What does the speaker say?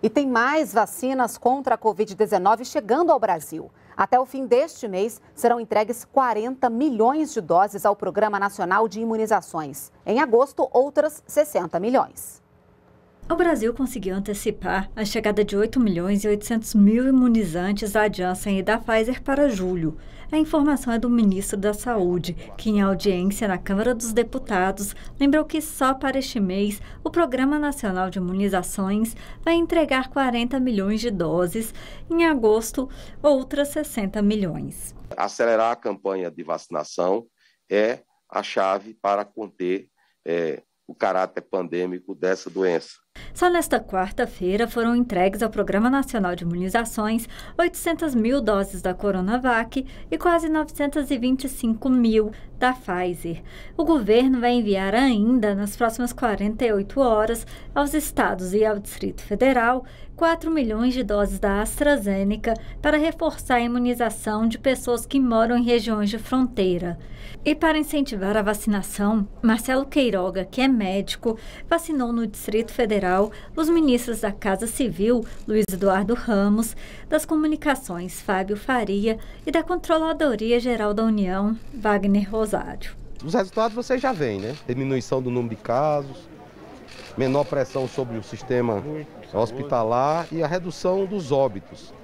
E tem mais vacinas contra a Covid-19 chegando ao Brasil. Até o fim deste mês, serão entregues 40 milhões de doses ao Programa Nacional de Imunizações. Em agosto, outras 60 milhões. O Brasil conseguiu antecipar a chegada de 8 milhões e 800 mil imunizantes da Janssen e da Pfizer para julho. A informação é do ministro da Saúde, que em audiência na Câmara dos Deputados lembrou que só para este mês o Programa Nacional de Imunizações vai entregar 40 milhões de doses, em agosto outras 60 milhões. Acelerar a campanha de vacinação é a chave para conter é, o caráter pandêmico dessa doença. Só nesta quarta-feira foram entregues ao Programa Nacional de Imunizações 800 mil doses da Coronavac e quase 925 mil da Pfizer. O governo vai enviar ainda, nas próximas 48 horas, aos estados e ao Distrito Federal 4 milhões de doses da AstraZeneca para reforçar a imunização de pessoas que moram em regiões de fronteira. E para incentivar a vacinação, Marcelo Queiroga, que é médico, vacinou no Distrito Federal os ministros da Casa Civil, Luiz Eduardo Ramos, das Comunicações, Fábio Faria, e da Controladoria Geral da União, Wagner Rosário. Os resultados vocês já veem, né? Diminuição do número de casos, menor pressão sobre o sistema hospitalar e a redução dos óbitos.